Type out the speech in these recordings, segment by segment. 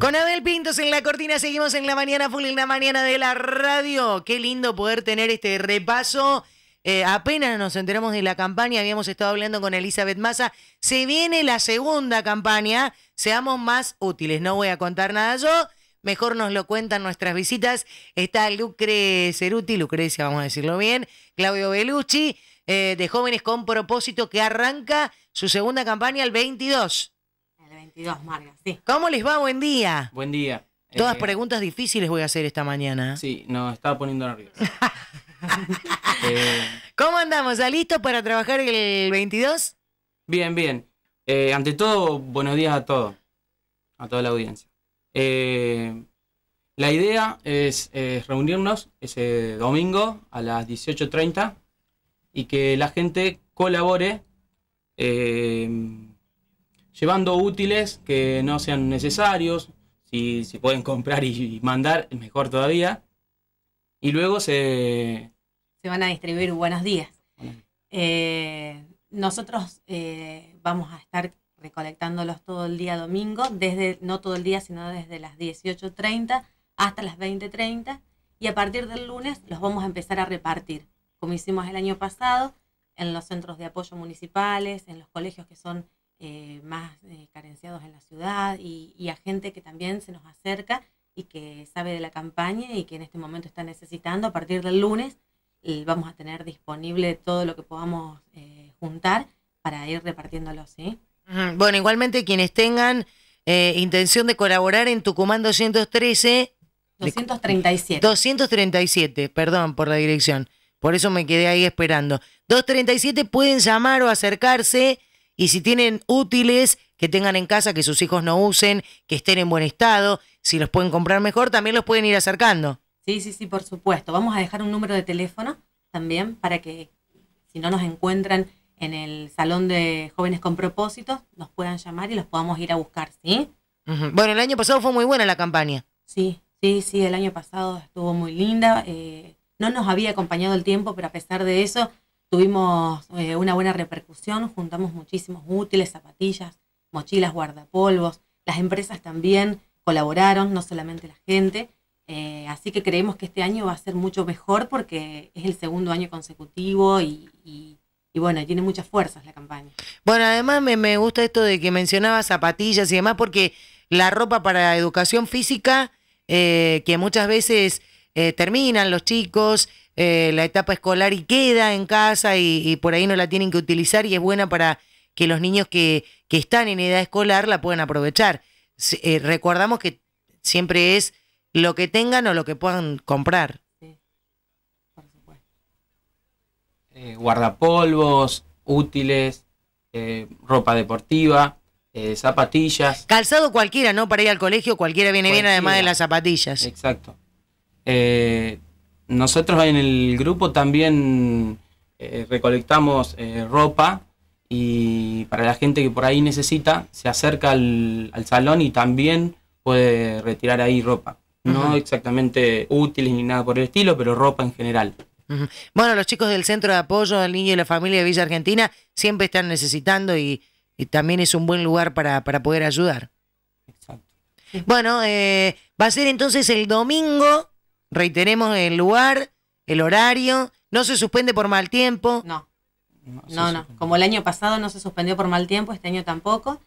Con Abel Pintos en la cortina seguimos en la mañana full, en la mañana de la radio. Qué lindo poder tener este repaso. Eh, apenas nos enteramos de la campaña, habíamos estado hablando con Elizabeth Massa. Se viene la segunda campaña. Seamos más útiles. No voy a contar nada yo. Mejor nos lo cuentan nuestras visitas. Está Lucre Ceruti, Lucrecia, vamos a decirlo bien. Claudio velucci eh, de Jóvenes con Propósito, que arranca su segunda campaña el 22. ¿Cómo les va? Buen día. Buen día. Todas eh, preguntas difíciles voy a hacer esta mañana. Sí, nos estaba poniendo nervioso. Eh, ¿Cómo andamos? ¿Ya listo para trabajar el 22? Bien, bien. Eh, ante todo, buenos días a todos, a toda la audiencia. la idea es, reunirnos ese domingo a las 18.30 y que la gente colabore. Eh, llevando útiles que no sean necesarios, si, se pueden comprar y, mandar, mejor todavía. Y luego se... Se van a distribuir buenos días. Eh, nosotros eh, vamos a estar recolectándolos todo el día domingo, desde no todo el día, sino desde las 18.30 hasta las 20.30 y a partir del lunes los vamos a empezar a repartir, como hicimos el año pasado, en los centros de apoyo municipales, en los colegios que son eh, más eh, carenciados en la ciudad y, a gente que también se nos acerca y que sabe de la campaña y que en este momento está necesitando. A partir del lunes eh, vamos a tener disponible todo lo que podamos juntar para ir repartiéndolo, ¿sí? Bueno, igualmente quienes tengan intención de colaborar en Tucumán 213... 237. 237, perdón por la dirección. Por eso me quedé ahí esperando. 237 pueden llamar o acercarse y si tienen útiles que tengan en casa que sus hijos no usen, que estén en buen estado, si los pueden comprar mejor, también los pueden ir acercando. Sí, sí, sí, por supuesto. Vamos a dejar un número de teléfono también para que si no nos encuentran en el salón de jóvenes con propósitos, nos puedan llamar y los podamos ir a buscar, ¿sí? Bueno, el año pasado fue muy buena la campaña. Sí, sí, sí, el año pasado estuvo muy linda. Eh, no nos había acompañado el tiempo, pero a pesar de eso, Tuvimos eh, una buena repercusión, juntamos muchísimos útiles, zapatillas, mochilas, guardapolvos. Las empresas también colaboraron, no solamente la gente. Eh, así que creemos que este año va a ser mucho mejor porque es el segundo año consecutivo y, y, bueno, tiene muchas fuerzas la campaña. Bueno, además me, me gusta esto de que mencionaba zapatillas y demás porque la ropa para educación física, eh, que muchas veces eh, terminan los chicos eh, la etapa escolar y queda en casa y, por ahí no la tienen que utilizar y es buena para que los niños que, están en edad escolar la puedan aprovechar. Eh, recordamos que siempre es lo que tengan o lo que puedan comprar. guardapolvos, útiles, ropa deportiva. zapatillas. Calzado cualquiera, ¿no? Para ir al colegio, cualquiera viene bien además de las zapatillas. Exacto. Eh, nosotros en el grupo también eh, recolectamos eh, ropa y para la gente que por ahí necesita, se acerca al, salón y también puede retirar ahí ropa. No exactamente útiles ni nada por el estilo, pero ropa en general. Bueno, los chicos del Centro de Apoyo al Niño y la Familia de Villa Argentina siempre están necesitando y, también es un buen lugar para, poder ayudar. Exacto. Bueno, va a ser entonces el domingo Reiteremos el lugar, el horario. No se suspende por mal tiempo. No. No, no, Como el año pasado no se suspendió por mal tiempo, este año tampoco.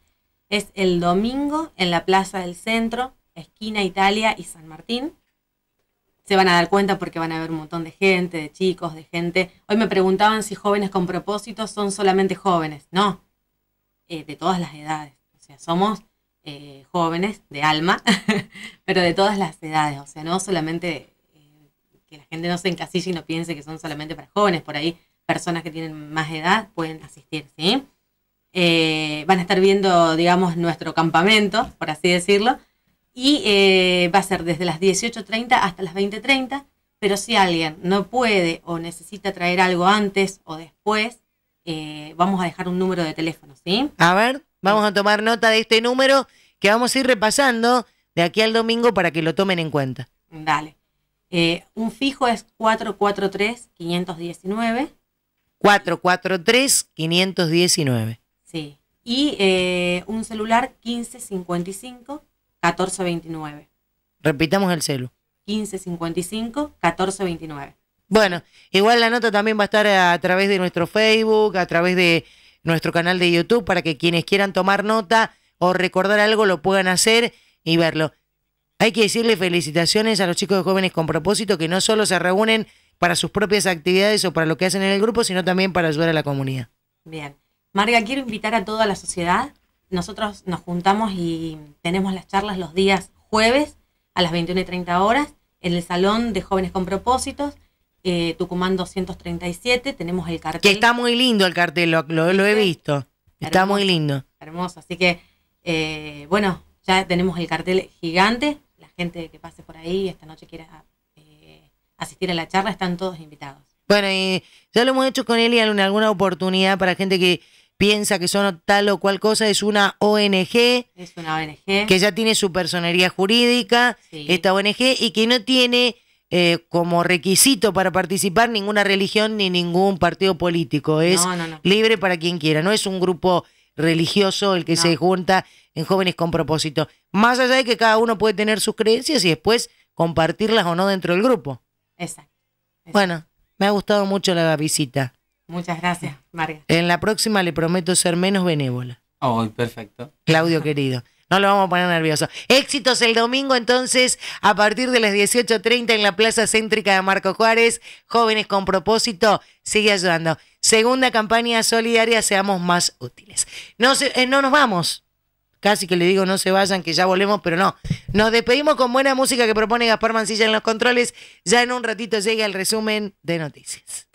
Es el domingo en la Plaza del Centro, esquina Italia y San Martín. Se van a dar cuenta porque van a ver un montón de gente, de chicos, de gente. Hoy me preguntaban si jóvenes con propósito son solamente jóvenes. No, eh, de todas las edades. O sea, somos eh, jóvenes de alma, pero de todas las edades. O sea, no solamente que la gente no se encasille y no piense que son solamente para jóvenes, por ahí personas que tienen más edad pueden asistir, ¿sí? Eh, van a estar viendo, digamos, nuestro campamento, por así decirlo, y eh, va a ser desde las 18.30 hasta las 20.30, pero si alguien no puede o necesita traer algo antes o después, eh, vamos a dejar un número de teléfono, ¿sí? A ver, vamos a tomar nota de este número que vamos a ir repasando de aquí al domingo para que lo tomen en cuenta. Dale. Eh, un fijo es 443-519. 443-519. Sí. Y eh, un celular 1555-1429. Repitamos el celu. 1555-1429. Bueno, igual la nota también va a estar a través de nuestro Facebook, a través de nuestro canal de YouTube, para que quienes quieran tomar nota o recordar algo lo puedan hacer y verlo. Hay que decirle felicitaciones a los chicos de jóvenes con propósito que no solo se reúnen para sus propias actividades o para lo que hacen en el grupo, sino también para ayudar a la comunidad. Bien. Marga, quiero invitar a toda la sociedad. Nosotros nos juntamos y tenemos las charlas los días jueves a las 21 y 30 horas en el Salón de Jóvenes con Propósitos. Eh, Tucumán 237, tenemos el cartel. Que está muy lindo el cartel, lo, he visto. Está muy lindo. Hermoso, así que, eh, bueno, ya tenemos el cartel gigante gente que pase por ahí esta noche quiera eh, asistir a la charla, están todos invitados. Bueno, y ya lo hemos hecho con Eli en alguna oportunidad para gente que piensa que son tal o cual cosa, es una ONG. Es una ONG. Que ya tiene su personería jurídica, esta ONG, y que no tiene eh, como requisito para participar ninguna religión ni ningún partido político. Es libre para quien quiera, no es un grupo religioso el que se junta en jóvenes con propósito. Más allá de que cada uno puede tener sus creencias y después compartirlas o no dentro del grupo. Exacto. Bueno, me ha gustado mucho la visita. Muchas gracias, María. En la próxima le prometo ser menos benévola. perfecto. Claudio querido. No lo vamos a poner nervioso. Éxitos el domingo entonces a partir de las 18.30 en la Plaza Céntrica de Marco Juárez. Jóvenes con propósito, sigue ayudando. Segunda campaña solidaria, seamos más útiles. No, eh, no nos vamos. Casi que le digo no se vayan, que ya volvemos, pero no. Nos despedimos con buena música que propone Gaspar Mancilla en los controles. Ya en un ratito llega el resumen de noticias.